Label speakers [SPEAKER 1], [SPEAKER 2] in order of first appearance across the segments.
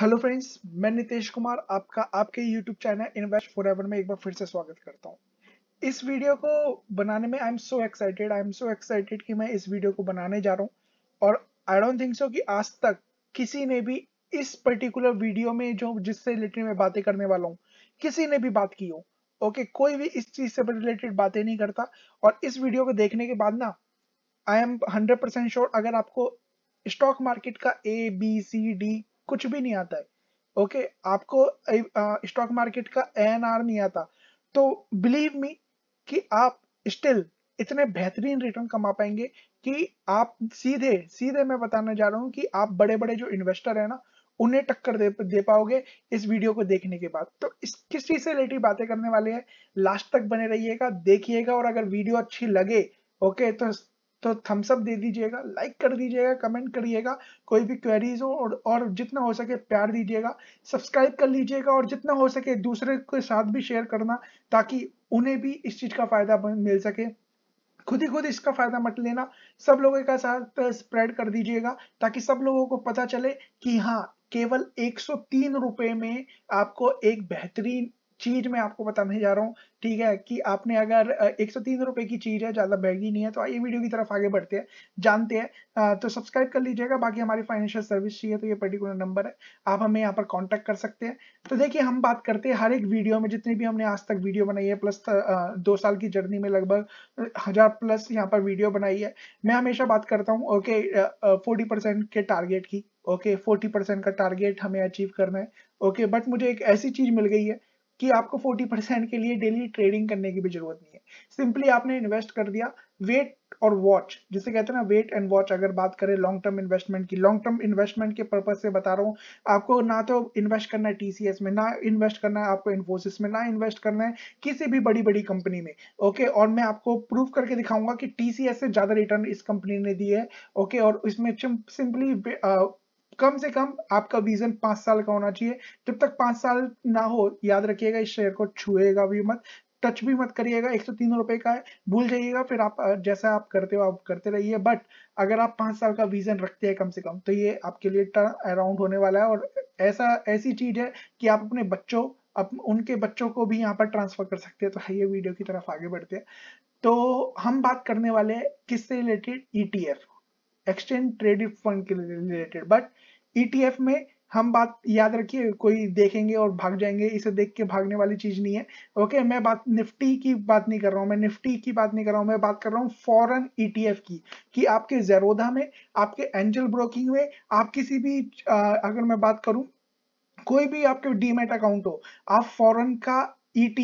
[SPEAKER 1] hello friends मैं नितेश कुमार आपका आपके यूट्यूब चैनल इन्वेस्ट एवर में एक बार फिर से स्वागत करता हूँ इस वीडियो को बनाने में I am so excited I am so excited कि मैं इस वीडियो को बनाने जा रहा हूँ और आई डोंट थिंक सो कि आज तक किसी ने भी इस पर्टिकुलर वीडियो में जो जिससे रिलेटेड मैं बातें करने वाला हूँ किसी ने भी बात की हो ओके कोई भी इस चीज से रिलेटेड बातें नहीं करता और इस वीडियो को देखने के बाद ना I am hundred percent sure अगर आपको स्टॉक मार्केट का ए बी सी डी कुछ भी नहीं आता है ओके आपको स्टॉक मार्केट का एन नहीं आता तो बिलीव मी कि आप स्टिल इतने बेहतरीन रिटर्न कमा पाएंगे कि आप सीधे सीधे मैं बताने जा रहा हूँ कि आप बड़े बड़े जो इन्वेस्टर है ना उन्हें टक्कर दे, दे पाओगे इस वीडियो को देखने के बाद तो इस किस चीज से रिलेटेड बातें करने वाले हैं लास्ट तक बने रहिएगा देखिएगा और अगर वीडियो अच्छी लगे ओके तो तो थम्स अप दे दीजिएगा लाइक कर दीजिएगा कमेंट करिएगा कोई भी क्वेरीज हो और, और जितना हो सके प्यार दीजिएगा सब्सक्राइब कर लीजिएगा और जितना हो सके दूसरे के साथ भी शेयर करना ताकि उन्हें भी इस चीज़ का फ़ायदा मिल सके खुद ही खुद इसका फायदा मत लेना सब लोगों के साथ स्प्रेड कर दीजिएगा ताकि सब लोगों को पता चले कि हाँ केवल 103 रुपए में आपको एक बेहतरीन चीज मैं आपको बताने जा रहा हूँ ठीक है कि आपने अगर एक सौ तीन रुपए की चीज है ज्यादा महंगी नहीं है तो आइए वीडियो की तरफ आगे बढ़ते हैं जानते हैं तो सब्सक्राइब कर लीजिएगा बाकी हमारी फाइनेंशियल सर्विस चाहिए तो ये पर्टिकुलर नंबर है आप हमें यहाँ पर कॉन्टेक्ट कर सकते हैं तो देखिए हम बात करते हैं हर एक वीडियो में जितनी भी हमने आज तक वीडियो बनाई है प्लस दो साल की जर्नी में लगभग हजार प्लस यहाँ पर वीडियो बनाई है मैं हमेशा बात करता हूँ ओके फोर्टी परसेंट के टारगेट की ओके फोर्टी परसेंट का टारगेट हमें अचीव करना है ओके बट मुझे एक ऐसी चीज मिल गई है कि आपको 40 परसेंट के लिए डेली ट्रेडिंग करने की भी जरूरत नहीं है सिंपली आपने इन्वेस्ट कर दिया वेट और वॉच जिसे कहते हैं ना वेट एंड वॉच अगर बात करें लॉन्ग टर्म इन्वेस्टमेंट की लॉन्ग टर्म इन्वेस्टमेंट के पर्पज से बता रहा हूँ आपको ना तो इन्वेस्ट करना है टीसीएस में ना इन्वेस्ट करना है आपको इन्फोसिस में ना इन्वेस्ट करना है किसी भी बड़ी बड़ी कंपनी में ओके और मैं आपको प्रूव करके दिखाऊंगा कि टीसीएस से ज्यादा रिटर्न इस कंपनी ने दी है ओके और इसमें सिंपली कम से कम आपका विजन पांच साल का होना चाहिए जब तक पांच साल ना हो याद रखिएगा इस शेयर को छुएगा भी मत टच भी मत करिएगा एक सौ तीन रुपए का है भूल जाइएगा फिर आप जैसा आप करते हो आप करते रहिए बट अगर आप पांच साल का विजन रखते हैं कम से कम तो ये आपके लिए टर्न अराउंड होने वाला है और ऐसा ऐसी चीज है कि आप अपने बच्चों अब उनके बच्चों को भी यहाँ पर ट्रांसफर कर सकते हैं तो ये वीडियो की तरफ आगे बढ़ते हैं तो हम बात करने वाले हैं किससे related ETF e exchange traded fund के रिलेटेड बट ईटीएफ में हम बात याद रखिए कोई देखेंगे और भाग जाएंगे इसे देख के भागने वाली चीज नहीं है ओके मैं बात निफ्टी की बात नहीं कर रहा हूँ मैं निफ्टी की बात नहीं कर रहा हूँ मैं बात कर रहा हूँ फॉरन ईटीएफ e की कि आपके जेरोधा में आपके एंजल ब्रोकिंग में आप किसी भी आ, अगर मैं बात करूँ कोई भी आपके डीमेट अकाउंट हो आप फॉरन का एफ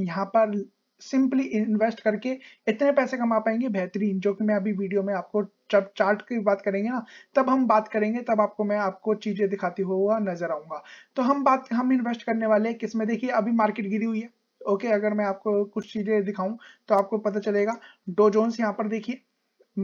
[SPEAKER 1] e यहाँ पर सिंपली इन्वेस्ट करके इतने पैसे कमा पाएंगे बेहतरीन जो कि मैं अभी वीडियो में आपको जब चार्ट की बात करेंगे ना तब हम बात करेंगे तब आपको मैं आपको चीजें दिखाती हुआ नजर आऊंगा तो हम बात हम इन्वेस्ट करने वाले हैं किसमें देखिए अभी मार्केट गिरी हुई है ओके अगर मैं आपको कुछ चीजें दिखाऊं तो आपको पता चलेगा डो जोन्स यहाँ पर देखिए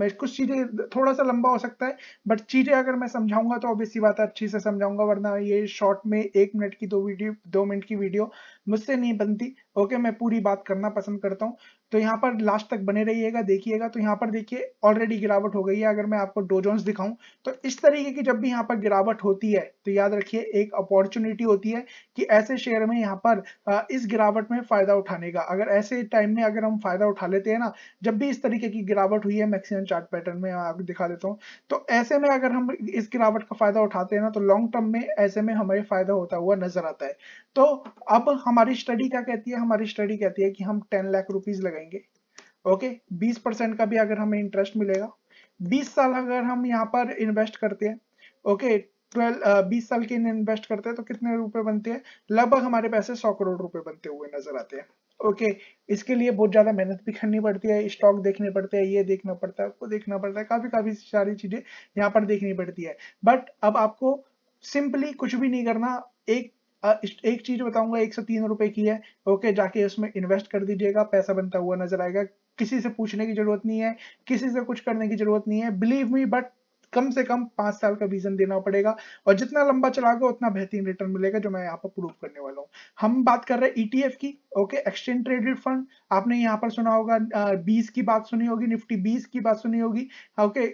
[SPEAKER 1] मैं कुछ चीजें थोड़ा सा लंबा हो सकता है बट चीजें अगर मैं समझाऊंगा तो ऑब्वियसली बात है अच्छी से समझाऊंगा वरना ये शॉर्ट में एक मिनट की दो वीडियो दो मिनट की वीडियो मुझसे नहीं बनती ओके मैं पूरी बात करना पसंद करता हूँ तो यहाँ पर लास्ट तक बने रहिएगा देखिएगा तो यहाँ पर देखिए ऑलरेडी गिरावट हो गई है अगर मैं आपको डोजोन्स दिखाऊं तो इस तरीके की जब भी यहाँ पर गिरावट होती है तो याद रखिए एक अपॉर्चुनिटी होती है कि ऐसे शेयर में यहाँ पर इस गिरावट में फायदा उठाने का अगर ऐसे टाइम में अगर हम फायदा उठा लेते हैं ना जब भी इस तरीके की गिरावट हुई है मैक्सिमम चार्ट पैटर्न में आपको दिखा देता हूँ तो ऐसे में अगर हम इस गिरावट का फायदा उठाते हैं ना तो लॉन्ग टर्म में ऐसे में हमें फायदा होता हुआ नजर आता है तो अब हम हमारी स्टडी क्या कहती है हमारी स्टडी कहती है कि हम टेन लाख रुपीज लगाएंगे ओके बीस परसेंट का भी अगर हमें इंटरेस्ट मिलेगा बीस साल अगर हम यहाँ पर इन्वेस्ट करते हैं ओके ट्वेल्व बीस साल के इन्वेस्ट करते हैं तो कितने रुपए बनते हैं लगभग हमारे पैसे सौ करोड़ रुपए बनते हुए नजर आते हैं ओके okay, इसके लिए बहुत ज़्यादा मेहनत भी करनी पड़ती है स्टॉक देखने पड़ते हैं ये देखना पड़ता है आपको देखना पड़ता है काफ़ी काफ़ी सारी चीज़ें यहाँ पर देखनी पड़ती है बट अब आपको सिंपली कुछ भी नहीं करना एक एक चीज बताऊंगा एक सौ तीन रुपए की है ओके जाके उसमें इन्वेस्ट कर दीजिएगा पैसा बनता हुआ नजर आएगा किसी से पूछने की जरूरत नहीं है किसी से कुछ करने की जरूरत नहीं है बिलीव मी बट कम से कम पांच साल का विजन देना पड़ेगा और जितना लंबा चलाओगे उतना बेहतरीन रिटर्न मिलेगा जो मैं यहाँ पर प्रूव करने वाला हूँ हम बात कर रहे हैं ईटीएफ e की ओके एक्सचेंज ट्रेडेड फंड आपने यहाँ पर सुना होगा बीस की बात सुनी होगी निफ्टी बीस की बात सुनी होगी ओके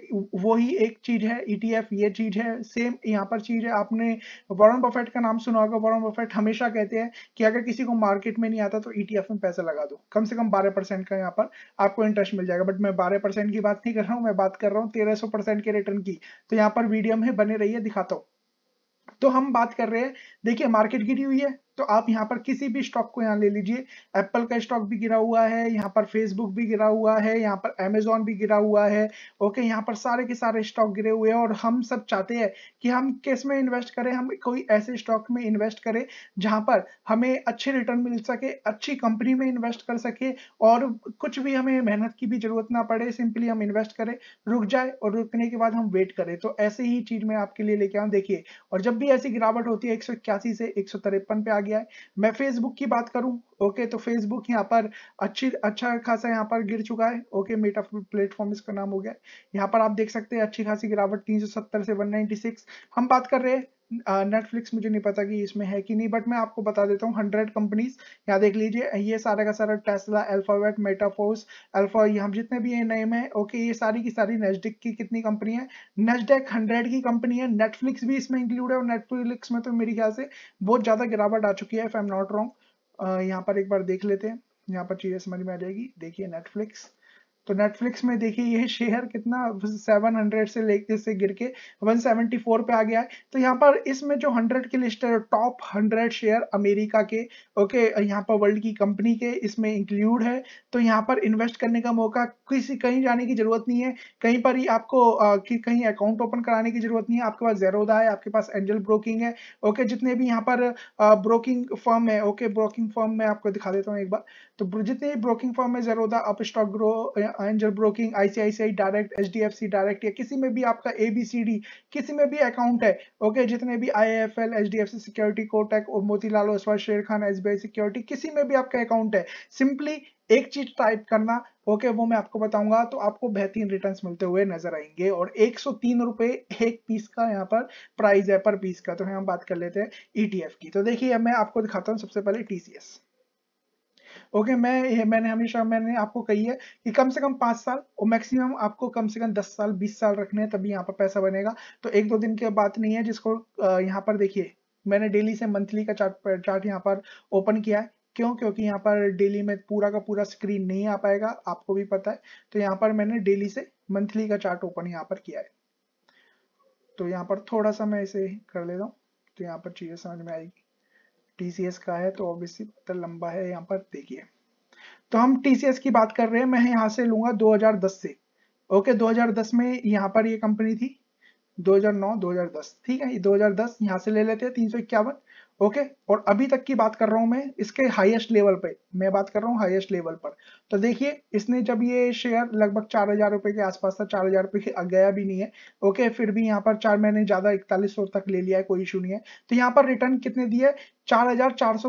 [SPEAKER 1] वो एक चीज है ईटीएफ e ये चीज है सेम यहाँ पर चीज है आपने वॉरन बफेट का नाम सुना होगा वॉरन बफेट हमेशा कहते हैं कि अगर किसी को मार्केट में नहीं आता तो ईटीएफ e में पैसा लगा दो कम से कम बारह का यहाँ पर आपको इंटरेस्ट मिल जाएगा बट मैं बारह की बात नहीं कर रहा हूँ मैं बात कर रहा हूँ तेरह के रिटर्न की तो यहाँ पर वीडियो में बने रहिए दिखाता हूँ तो हम बात कर रहे हैं देखिए मार्केट गिरी हुई है तो आप यहाँ पर किसी भी स्टॉक को यहाँ ले लीजिए एप्पल का स्टॉक भी गिरा हुआ है यहाँ पर फेसबुक भी गिरा हुआ है यहाँ पर अमेजोन भी गिरा हुआ है ओके यहाँ पर सारे के सारे स्टॉक गिरे हुए हैं और हम सब चाहते हैं कि हम किस में इन्वेस्ट करें हम कोई ऐसे स्टॉक में इन्वेस्ट करें जहाँ पर हमें अच्छे रिटर्न मिल सके अच्छी कंपनी में इन्वेस्ट कर सके और कुछ भी हमें मेहनत की भी जरूरत ना पड़े सिंपली हम इन्वेस्ट करें रुक जाए और रुकने के बाद हम वेट करें तो ऐसे ही चीज में आपके लिए लेके आऊँ देखिए और जब भी ऐसी गिरावट होती है एक से एक पे गया है मैं फेसबुक की बात करूं ओके तो फेसबुक यहाँ पर अच्छी अच्छा खासा यहाँ पर गिर चुका है ओके मेटा प्लेटफॉर्म इसका नाम हो गया यहाँ पर आप देख सकते हैं अच्छी खासी गिरावट 370 से 196 हम बात कर रहे हैं नेटफ्लिक्स मुझे नहीं पता कि इसमें है कि नहीं बट मैं आपको बता देता हूँ हंड्रेड कंपनीज यहाँ देख लीजिए ये सारा का सारा टेस्ला अल्फावेट मेटाफोर्स अल्फा यहाँ जितने भी ये नेम है ओके ये सारी की सारी नेजडेक की कितनी कंपनी है नेजडेक हंड्रेड की कंपनी है नेटफ्लिक्स भी इसमें इंक्लूड है और नेटफ्लिक्स में तो मेरे ख्याल से बहुत ज़्यादा गिरावट आ चुकी है if I am not wrong यहाँ पर एक बार देख लेते हैं यहाँ पर चीज़ें समझ में आ जाएगी देखिए नेटफ्लिक्स तो नेटफ्लिक्स में देखिए ये शेयर कितना 700 से लेके से गिर के 174 पे आ गया है तो यहाँ पर इसमें जो 100 की लिस्ट है टॉप 100 शेयर अमेरिका के ओके यहाँ पर वर्ल्ड की कंपनी के इसमें इंक्लूड है तो यहाँ पर इन्वेस्ट करने का मौका किसी कहीं जाने की जरूरत नहीं है कहीं पर ही आपको आ, कि कहीं अकाउंट ओपन कराने की जरूरत नहीं है आपके पास जेरोदा है आपके पास एंजल ब्रोकिंग है ओके जितने भी यहाँ पर ब्रोकिंग फर्म है ओके ब्रोकिंग फर्म में आपको दिखा देता हूँ एक बार तो जितने भी ब्रोकिंग फॉर्म है जरोदा अप स्टॉक ग्रो एंजल ब्रोकिंग आईसीआईसीआई डायरेक्ट एच डायरेक्ट या किसी में भी आपका एबीसीडी किसी में भी अकाउंट है ओके जितने भी I F L H D F C security Kotak और Motilal Oswal Sher Khan S B I security किसी में भी आपका अकाउंट है सिंपली एक चीज टाइप करना ओके वो मैं आपको बताऊंगा तो आपको बेहतरीन रिटर्न्स मिलते हुए नजर आएंगे और एक सौ तीन रुपए एक पीस का यहाँ पर प्राइस है पर पीस का तो हम बात कर लेते हैं ईटीएफ e की तो देखिए मैं आपको दिखाता हूँ सबसे पहले टीसीएस ओके मैं मैंने हमेशा मैंने आपको कही है कि कम से कम पांच साल और मैक्सिमम आपको कम से कम दस साल बीस साल रखने हैं तभी यहाँ पर पैसा बनेगा तो एक दो दिन की बात नहीं है जिसको यहाँ पर देखिए मैंने डेली से मंथली का चार्ट चार्ट यहाँ पर ओपन किया है क्यों क्योंकि यहाँ पर डेली में पूरा का पूरा स्क्रीन नहीं आ पाएगा आपको भी पता है तो यहाँ पर मैंने डेली से मंथली का चार्ट ओपन यहाँ पर किया है तो यहाँ पर थोड़ा सा मैं इसे कर लेता हूँ तो यहाँ पर चीज़ें समझ में आएगी टीसीएस का है तो ऑब्वियसली पत्र लंबा है यहाँ पर देखिए तो हम टीसीएस की बात कर रहे हैं मैं यहाँ से लूंगा 2010 से ओके 2010 में यहाँ पर ये कंपनी थी 2009 2010 ठीक है 2010 यहाँ से ले लेते हैं तीन सौ इक्यावन ओके और अभी तक की बात कर रहा हूं मैं इसके हाईएस्ट लेवल पे मैं बात कर रहा हूं हाईएस्ट लेवल पर तो देखिए इसने जब ये शेयर लगभग चार हजार रुपए के आसपास था चार हजार रुपए के गया भी नहीं है ओके फिर भी यहाँ पर चार महीने ज्यादा इकतालीस सौ तक ले लिया है कोई इशू नहीं है तो यहाँ पर रिटर्न कितने दिए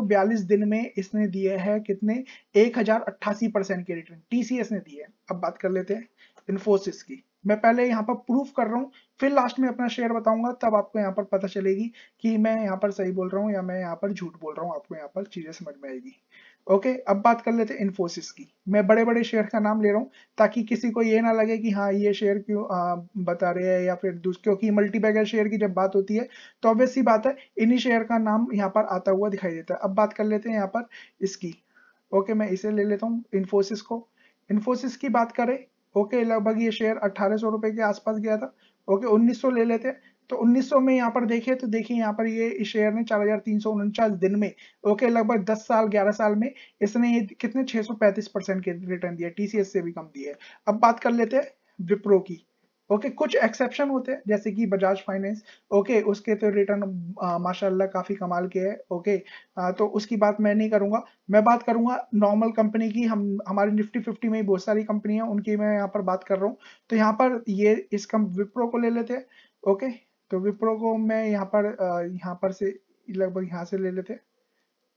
[SPEAKER 1] बयालीस दिन में इसने दिए है कितने एक परसेंट के रिटर्न टीसीएस ने दिए अब बात कर लेते हैं इन्फोसिस की मैं पहले यहाँ पर प्रूफ कर रहा हूँ फिर लास्ट में अपना शेयर बताऊंगा तब आपको यहाँ पर पता चलेगी कि मैं यहाँ पर सही बोल रहा हूँ या मैं यहाँ पर झूठ बोल रहा हूँ आपको यहाँ पर चीजें समझ में आएगी ओके अब बात कर लेते हैं इन्फोसिस की मैं बड़े बड़े शेयर का नाम ले रहा हूँ ताकि किसी को ये ना लगे कि हाँ ये शेयर क्यों आ, बता रहे हैं या फिर क्योंकि मल्टीबैगर शेयर की जब बात होती है तो ऑब्वियस ही बात है इन्हीं शेयर का नाम यहाँ पर आता हुआ दिखाई देता है अब बात कर लेते हैं यहाँ पर इसकी ओके मैं इसे ले लेता हूँ इन्फोसिस को इन्फोसिस की बात करें ओके लगभग ये शेयर अट्ठारह सौ रुपए के आसपास गया था ओके उन्नीस सौ ले लेते तो 1900 में यहाँ पर देखिए तो देखिए यहाँ पर ये इस शेयर ने चार दिन में ओके लगभग 10 साल 11 साल में इसने ये कितने 635 परसेंट के रिटर्न दिया टीसीएस से भी कम दिए अब बात कर लेते हैं विप्रो की ओके okay, कुछ एक्सेप्शन होते हैं जैसे कि बजाज फाइनेंस ओके उसके तो रिटर्न माशाल्लाह काफ़ी कमाल के है ओके okay, तो उसकी बात मैं नहीं करूंगा मैं बात करूंगा नॉर्मल कंपनी की हम हमारी निफ्टी फिफ्टी में बहुत सारी कंपनी है उनकी मैं यहाँ पर बात कर रहा हूँ तो यहाँ पर ये इस कम विप्रो को ले लेते हैं ओके तो विप्रो को मैं यहाँ पर यहाँ पर से लगभग यहाँ से ले लेते हैं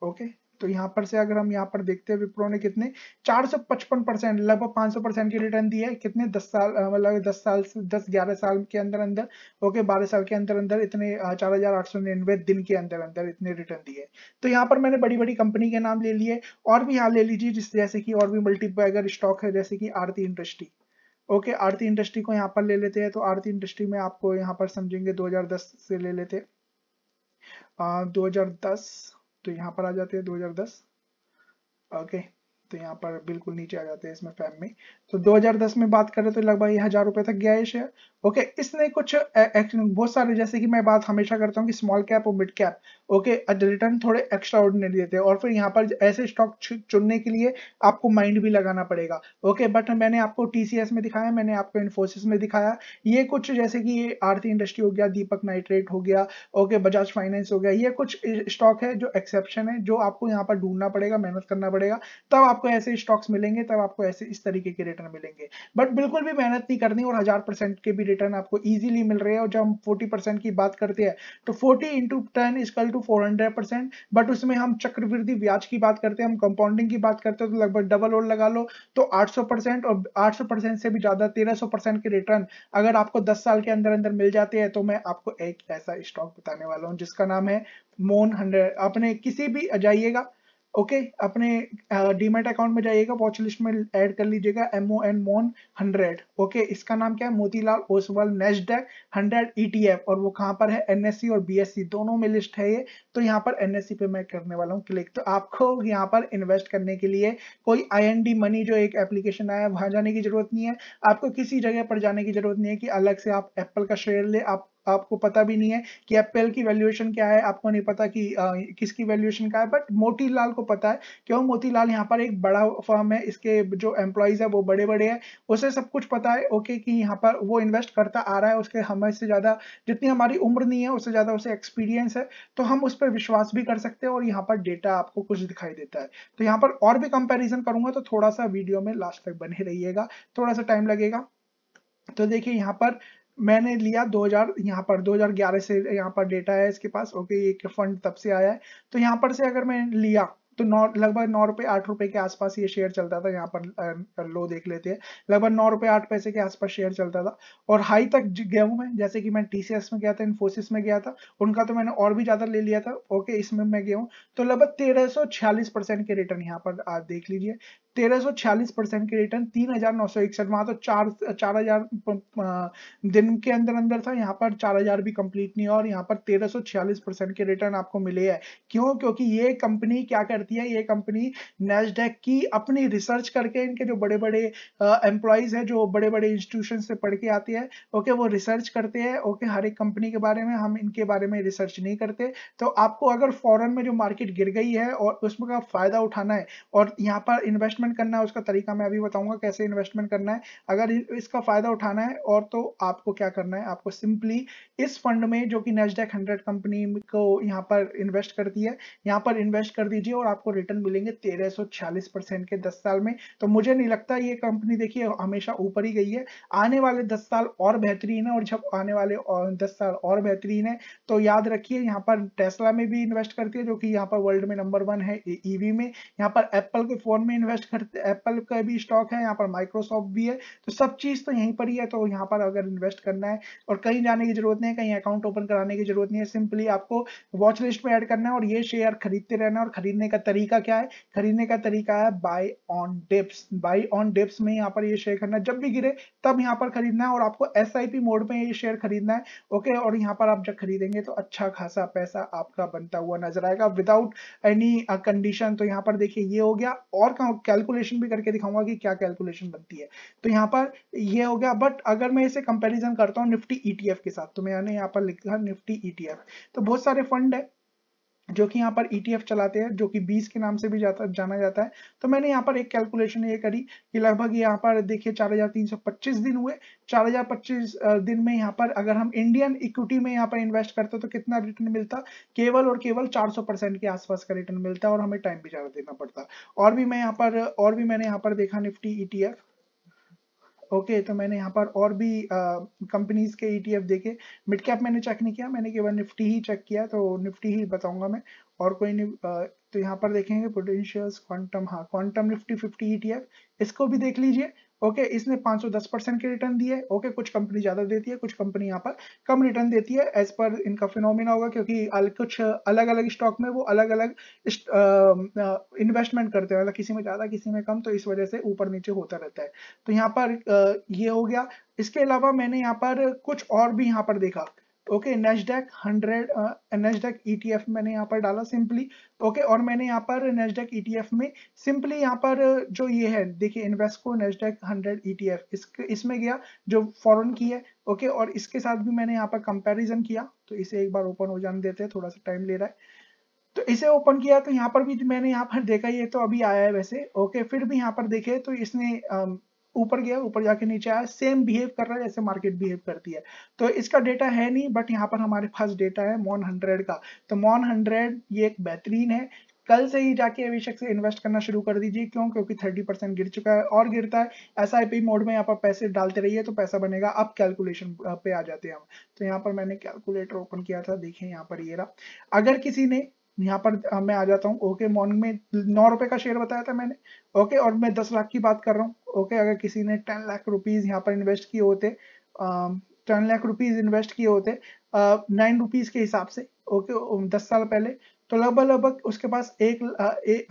[SPEAKER 1] ओके तो यहाँ पर से अगर हम यहाँ पर देखते हैं विप्रो ने कितने 455 परसेंट लगभग 500 परसेंट की रिटर्न दी है कितने 10 साल मतलब 10 साल से 10 11 साल के अंदर अंदर ओके 12 साल के अंदर अंदर इतने चार हजार आठ सौ निन्यानवे दिन के अंदर अंदर इतने रिटर्न दिए तो यहाँ पर मैंने बड़ी बड़ी कंपनी के नाम ले लिए और भी यहाँ ले लीजिए जिस जैसे कि और भी मल्टीपैगर स्टॉक है जैसे कि Aarti industry okay Aarti industry को यहाँ पर ले लेते हैं तो आरती इंडस्ट्री में आपको यहाँ पर समझेंगे दो से ले लेते हैं 2010 तो यहाँ पर आ जाते हैं 2010 ओके तो यहाँ पर बिल्कुल नीचे आ जाते हैं इसमें फैम में तो 2010 में बात करें तो लगभग ये हजार रुपए तक गया है शेयर ओके इसने कुछ बहुत सारे जैसे कि मैं बात हमेशा करता हूँ कि स्मॉल कैप और मिड कैप ओके रिटर्न थोड़े एक्स्ट्रा ऑर्डिनरी देते हैं और फिर यहाँ पर ऐसे स्टॉक चुनने के लिए आपको माइंड भी लगाना पड़ेगा ओके बट मैंने आपको टीसीएस में दिखाया मैंने आपको इन्फोसिस में दिखाया ये कुछ जैसे कि ये आरती इंडस्ट्री हो गया दीपक नाइट्रेट हो गया ओके बजाज फाइनेंस हो गया ये कुछ स्टॉक है जो एक्सेप्शन है जो आपको यहाँ पर ढूंढना पड़ेगा मेहनत करना पड़ेगा तब आपको ऐसे स्टॉक्स मिलेंगे तब आपको ऐसे इस तरीके के रिटर्न मिलेंगे बट बिल्कुल भी मेहनत नहीं करनी और हजार परसेंट के भी रिटर्न आपको ईजिली मिल रहे हैं और जब हम फोर्टी परसेंट की बात करते हैं तो फोर्टी इंटू टेन कल to two four hundred percent but उसमें हम चक्रवृद्धि ब्याज की बात करते हैं हम कंपाउंडिंग की बात करते हैं तो लगभग डबल और लगा लो तो आठ सौ परसेंट और आठ सौ परसेंट से भी ज्यादा तेरह सौ परसेंट के रिटर्न अगर आपको दस साल के अंदर अंदर मिल जाते हैं तो मैं आपको एक ऐसा स्टॉक बताने वाला हूँ जिसका नाम है मोन हंड्रेड अपने किसी भी जाइएगा ओके okay, अपने डीमेट uh, अकाउंट में जाइएगा वॉच लिस्ट में ऐड कर लीजिएगा M O N mon hundred okay इसका नाम क्या है Motilal Oswal Nasdaq hundred E और वो कहाँ पर है एनएससी और बीएससी दोनों में लिस्ट है ये तो यहाँ पर एनएससी पे मैं करने वाला हूँ क्लिक तो आपको यहाँ पर इन्वेस्ट करने के लिए कोई आई मनी जो एक एप्लीकेशन आया है वहाँ जाने की जरूरत नहीं है आपको किसी जगह पर जाने की जरूरत नहीं है कि अलग से आप एप्पल का शेयर ले आप आपको पता भी नहीं है कि एप्पल की वैल्यूएशन क्या है आपको नहीं पता कि आ, किसकी वैल्यूएशन क्या है बट मोतीलाल को पता है क्यों मोतीलाल यहाँ पर एक बड़ा फर्म है इसके जो एम्प्लॉयज है वो बड़े बड़े हैं उसे सब कुछ पता है ओके कि यहाँ पर वो इन्वेस्ट करता आ रहा है उसके हमें से ज़्यादा जितनी हमारी उम्र नहीं है उससे ज़्यादा उसे एक्सपीरियंस है तो हम उस पर विश्वास भी कर सकते हैं और यहाँ पर डेटा आपको कुछ दिखाई देता है तो यहाँ पर और भी कंपेरिजन करूंगा तो थोड़ा सा वीडियो में लास्ट तक बने रहिएगा थोड़ा सा टाइम लगेगा तो देखिए यहाँ पर मैंने लिया 2000 यहाँ पर 2011 से यहाँ पर डेटा है इसके पास ओके ये फंड तब से आया है तो यहाँ पर से अगर मैं लिया तो नौ लगभग नौ रुपए आठ रुपए के आसपास ये शेयर चलता था यहाँ पर लो देख लेते हैं लगभग नौ रुपए आठ पैसे के आसपास शेयर चलता था और हाई तक गया हूं मैं जैसे कि मैं टीसीएस में गया था इन्फोसिस में गया था उनका तो मैंने और भी ज्यादा ले लिया था ओके इसमें मैं गया हूँ तो लगभग तेरह के रिटर्न यहाँ पर देख लीजिए 1346 परसेंट की रिटर्न तीन हजार नौ सौ इकसठ वहां तो चार चार हजार दिन के अंदर अंदर था यहाँ पर चार हजार भी कंप्लीट नहीं और यहाँ पर छियालीस परसेंट के रिटर्न आपको मिले हैं क्यों क्योंकि ये कंपनी क्या करती है ये कंपनी नेस्डेक की अपनी रिसर्च करके इनके जो बड़े बड़े एम्प्लॉयज है जो बड़े बड़े इंस्टीट्यूशन से पढ़ के आती है ओके वो रिसर्च करते हैं ओके हर एक कंपनी के बारे में हम इनके बारे में रिसर्च नहीं करते तो आपको अगर फॉरन में जो मार्केट गिर गई है और उसमें का फायदा उठाना है और यहाँ पर इन्वेस्टमेंट इन्वेस्टमेंट करना है उसका तरीका मैं अभी बताऊंगा कैसे इन्वेस्टमेंट करना है अगर इसका फायदा उठाना है और तो आपको क्या करना है आपको सिंपली इस फंड में जो कि नेस्डेक हंड्रेड कंपनी को यहाँ पर इन्वेस्ट करती है यहाँ पर इन्वेस्ट कर दीजिए और आपको रिटर्न मिलेंगे तेरह के दस साल में तो मुझे नहीं लगता ये कंपनी देखिए हमेशा ऊपर ही गई है आने वाले दस साल और बेहतरीन है और जब आने वाले दस साल और बेहतरीन है तो याद रखिए यहाँ पर टेस्ला में भी इन्वेस्ट करती है जो कि यहाँ पर वर्ल्ड में नंबर वन है ईवी e-, e में यहाँ पर एप्पल के फोन में इन्वेस्ट स्टॉक्स खरीदते एप्पल का भी स्टॉक है यहाँ पर माइक्रोसॉफ्ट भी है तो सब चीज़ तो यहीं पर ही है तो यहाँ पर अगर इन्वेस्ट करना है और कहीं जाने की जरूरत नहीं है कहीं अकाउंट ओपन कराने की जरूरत नहीं है सिंपली आपको वॉच लिस्ट में ऐड करना है और ये शेयर खरीदते रहना है और खरीदने का तरीका क्या है खरीदने का तरीका है buy on dips buy on dips में यहाँ पर ये शेयर खरीदना जब भी गिरे तब यहाँ पर खरीदना है और आपको एस मोड में ये शेयर खरीदना है ओके और यहाँ पर आप जब खरीदेंगे तो अच्छा खासा पैसा आपका बनता हुआ नजर आएगा विदाउट एनी कंडीशन तो यहाँ पर देखिए ये हो गया और क्या कैलकुलेशन भी करके दिखाऊंगा कि क्या कैलकुलेशन बनती है तो यहाँ पर ये हो गया बट अगर मैं इसे कंपेरिजन करता हूँ निफ्टी ईटीएफ e के साथ तो मैंने यहाँ पर लिखा निफ्टी ईटीएफ e तो बहुत सारे फंड है जो कि यहाँ पर ETF चलाते हैं जो कि 20 के नाम से भी जाता जाना जाता है तो मैंने यहाँ पर एक कैलकुलेशन ये करी कि लगभग यहाँ पर देखिए 4325 दिन हुए 4025 दिन में यहाँ पर अगर हम इंडियन इक्विटी में यहाँ पर इन्वेस्ट करते तो कितना रिटर्न मिलता केवल और केवल 400 परसेंट के आसपास का रिटर्न मिलता और हमें टाइम भी ज़्यादा देना पड़ता और भी मैं यहाँ पर और भी मैंने यहाँ पर देखा निफ्टी ई e ओके तो मैंने यहाँ पर और भी कंपनीज के ईटीएफ e देखे मिड कैप मैंने चेक नहीं किया मैंने केवल निफ्टी ही चेक किया तो निफ्टी ही बताऊंगा मैं और कोई नहीं तो यहाँ पर देखेंगे पोटेंशियल क्वांटम हाँ क्वांटम निफ्टी फिफ्टी ई इसको भी देख लीजिए ओके okay, इसने 510 परसेंट के रिटर्न दिए ओके okay, कुछ कंपनी ज्यादा देती है कुछ कंपनी यहाँ पर कम रिटर्न देती है एज पर इनका फिनोमिना होगा क्योंकि कुछ अलग अलग स्टॉक में वो अलग अलग इन्वेस्टमेंट करते हैं मतलब किसी में ज्यादा किसी में कम तो इस वजह से ऊपर नीचे होता रहता है तो यहाँ पर ये हो गया इसके अलावा मैंने यहाँ पर कुछ और भी यहाँ पर देखा okay Nasdaq hundred Nasdaq ETF मैंने यहाँ पर डाला सिंपली ओके okay, और मैंने यहाँ पर नेस्डेक ईटीएफ e में सिंपली यहाँ पर uh, जो ये है देखिए इन्वेस्को नेस्डेक हंड्रेड ईटीएफ इसमें गया जो फॉरन की है ओके okay, और इसके साथ भी मैंने यहाँ पर कंपैरिजन किया तो इसे एक बार ओपन हो जाने देते हैं थोड़ा सा टाइम ले रहा है तो इसे ओपन किया तो यहाँ पर भी मैंने यहाँ पर देखा ये तो अभी आया है वैसे ओके okay, फिर भी यहाँ पर देखे तो इसने um, ऊपर गया ऊपर जाके नीचे आया सेम बिहेव कर रहा है जैसे मार्केट बिहेव करती है तो इसका डेटा है नहीं बट यहाँ पर हमारे पास डेटा है मॉन हंड्रेड का तो मॉन हंड्रेड ये एक बेहतरीन है कल से ही जाके अभिषेक से इन्वेस्ट करना शुरू कर दीजिए क्यों क्योंकि 30 परसेंट गिर चुका है और गिरता है एस मोड में यहाँ पर पैसे डालते रहिए तो पैसा बनेगा अब कैलकुलेशन पे आ जाते हैं हम तो यहाँ पर मैंने कैलकुलेटर ओपन किया था देखें यहाँ पर ये रहा अगर किसी ने यहाँ पर मैं आ जाता हूँ ओके मॉर्निंग में नौ रुपए का शेयर बताया था मैंने ओके और मैं दस लाख की बात कर रहा हूँ ओके अगर किसी ने टेन लाख रुपीज यहाँ पर इन्वेस्ट किए होते टेन लाख रुपीज इन्वेस्ट किए होते नाइन रुपीज के हिसाब से ओके दस साल पहले तो लगभग लगभग उसके पास एक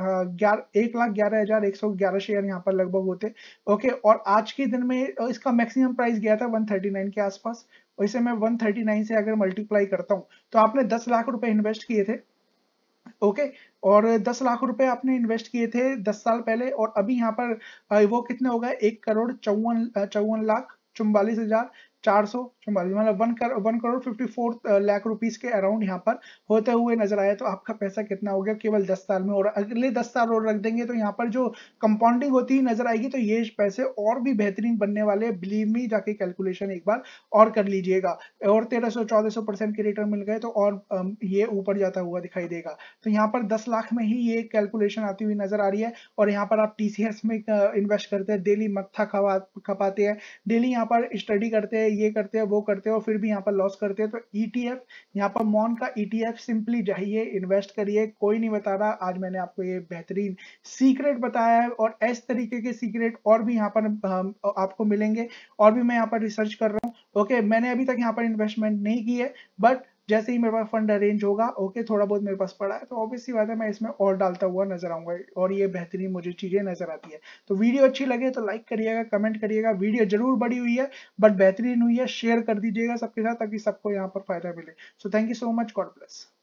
[SPEAKER 1] ग्यारह एक लाख ग्यारह हजार एक सौ ग्यारह शेयर यहाँ पर लगभग होते ओके और आज के दिन में इसका मैक्सिमम प्राइस गया था वन थर्टी नाइन के आसपास मैं वन थर्टी नाइन से अगर मल्टीप्लाई करता हूँ तो आपने दस लाख रुपए इन्वेस्ट किए थे ओके और दस लाख रुपए आपने इन्वेस्ट किए थे दस साल पहले और अभी यहाँ पर वो कितने हो गए एक करोड़ चौवन चौवन लाख चौवालीस हजार चार सौ चौवालीस मतलब one crore fifty four lakh rupees के अराउंड यहाँ पर होते हुए नजर आया तो आपका पैसा कितना हो गया केवल दस साल में और अगले दस साल और रख देंगे तो यहाँ पर जो कंपाउंडिंग होती हुई नजर आएगी तो ये पैसे और भी बेहतरीन बनने वाले बिलीव मी जाके कैलकुलेशन एक बार और कर लीजिएगा और तेरह सौ चौदह सौ परसेंट के रिटर्न मिल गए तो और ये ऊपर जाता हुआ दिखाई देगा तो यहाँ पर दस लाख में ही ये कैलकुलेशन आती हुई नजर आ रही है और यहाँ पर आप टीसीएस में इन्वेस्ट करते हैं डेली मत्था खपा खपाते हैं डेली यहाँ पर स्टडी करते हैं हैं ये करते हैं वो करते हैं और फिर भी यहाँ पर लॉस करते हैं तो ईटीएफ e यहाँ पर मॉन का ईटीएफ e सिंपली जाइए इन्वेस्ट करिए कोई नहीं बता रहा आज मैंने आपको ये बेहतरीन सीक्रेट बताया है और ऐसे तरीके के सीक्रेट और भी यहाँ पर आपको मिलेंगे और भी मैं यहाँ पर रिसर्च कर रहा हूँ ओके मैंने अभी तक यहाँ पर इन्वेस्टमेंट नहीं की है बट जैसे ही मेरे पास फंड अरेंज होगा ओके थोड़ा बहुत मेरे पास पड़ा है तो ऑब्वियसली बात है मैं इसमें और डालता हुआ नजर आऊंगा और ये बेहतरीन मुझे चीज़ें नजर आती है तो वीडियो अच्छी लगे तो लाइक करिएगा कमेंट करिएगा वीडियो जरूर बड़ी हुई है बट बेहतरीन हुई है शेयर कर दीजिएगा सबके साथ ताकि सबको यहाँ पर फायदा मिले so thank you so much God bless